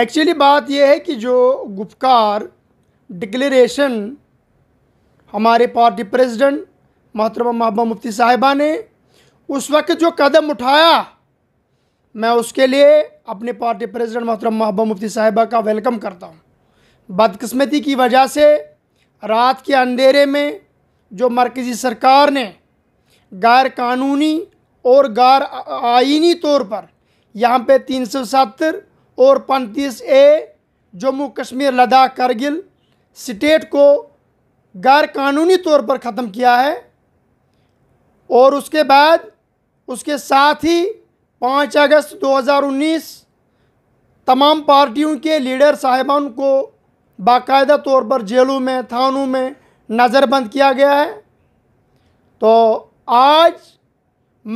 actually बात यह है कि जो गुफकार डिक्लेरेशन हमारे पार्टी प्रेसिडेंट मोहतरमा महबा मुफ्ती साहिबा ने उस वक्त जो कदम उठाया मैं उसके लिए अपने पार्टी प्रेसिडेंट मोहतरम महबा मुफ्ती साहिबा का वेलकम करता हूँ बदकस्मती की वजह से रात के अंधेरे में जो मरकज़ी सरकार ने गैर कानूनी और गैर आइनी तौर पर यहाँ पे तीन सौ सत्तर और पैंतीस ए जम्मू कश्मीर लद्दाख करगिल स्टेट को गैर कानूनी तौर पर ख़त्म किया है और उसके बाद उसके साथ ही पाँच अगस्त 2019 तमाम पार्टियों के लीडर साहिबान को बाकायदा तौर पर जेलों में थानों में नज़रबंद किया गया है तो आज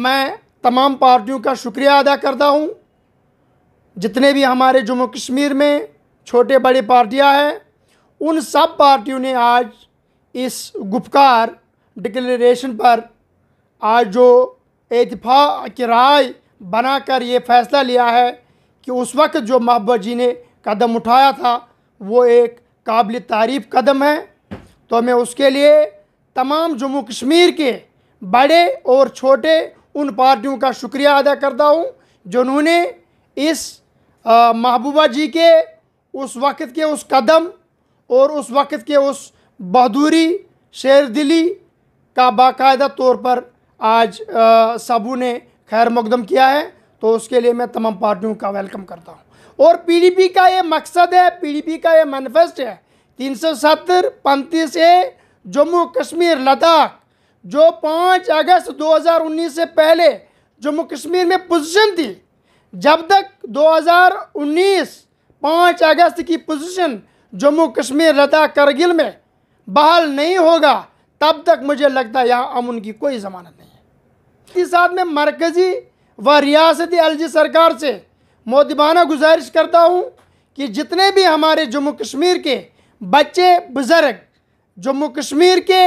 मैं तमाम पार्टियों का शुक्रिया अदा करता हूँ जितने भी हमारे जम्मू कश्मीर में छोटे बड़े पार्टियां हैं उन सब पार्टियों ने आज इस गुफकार डिक्लेरेशन पर आज जो इतफा की राय बनाकर ये फैसला लिया है कि उस वक्त जो महबूबा जी ने कदम उठाया था वो एक काबिल तारीफ़ कदम है तो मैं उसके लिए तमाम जम्मू कश्मीर के बड़े और छोटे उन पार्टियों का शुक्रिया अदा करता हूँ जिन्होंने इस महबूबा जी के उस वक़्त के उस कदम और उस वक़्त के उस बहदूरी शेर दिली का बाकायदा तौर पर आज सबू ने खैर मुकदम किया है तो उसके लिए मैं तमाम पार्टियों का वेलकम करता हूँ और पीडीपी का ये मकसद है पीडीपी का ये मैनिफेस्ट है तीन सौ सत्तर पैंतीस ए जम्मू कश्मीर लद्दाख जो पाँच अगस्त 2019 से पहले जम्मू कश्मीर में पोजीशन थी जब तक 2019 पाँच अगस्त की पोजीशन जम्मू कश्मीर लद्दाख करगिल में बहाल नहीं होगा तब तक मुझे लगता है यहाँ अमन की कोई ज़मानत नहीं है इसके साथ में मरकज़ी व रियासती एलजी सरकार से मोदबाना गुजारिश करता हूँ कि जितने भी हमारे जम्मू कश्मीर के बच्चे बुज़ुर्ग जम्मू कश्मीर के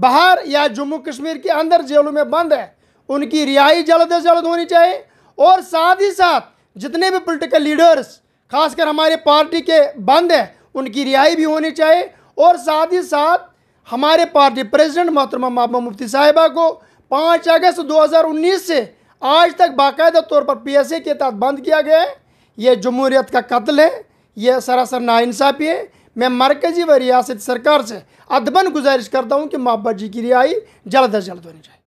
बाहर या जम्मू कश्मीर के अंदर जेलों में बंद है उनकी रिहाई जल्द अज जल्द होनी चाहिए और साथ ही साथ जितने भी पोलिटिकल लीडर्स खासकर हमारे पार्टी के बंद हैं उनकी रिहाई भी होनी चाहिए और साथ ही साथ हमारे पार्टी प्रेसिडेंट मोहतरमा महबा मुफ्ती साहिबा को पाँच अगस्त 2019 से आज तक बाकायदा तौर पर पीएसए के तहत बंद किया गया है ये जमहूरीत का कत्ल है ये सरासर नाइंसाफ़ी है मैं मरकज़ी व रियासत सरकार से अदबन गुजारिश करता हूँ कि महबा जी की रिहाई जल्द अज जल्द होनी चाहिए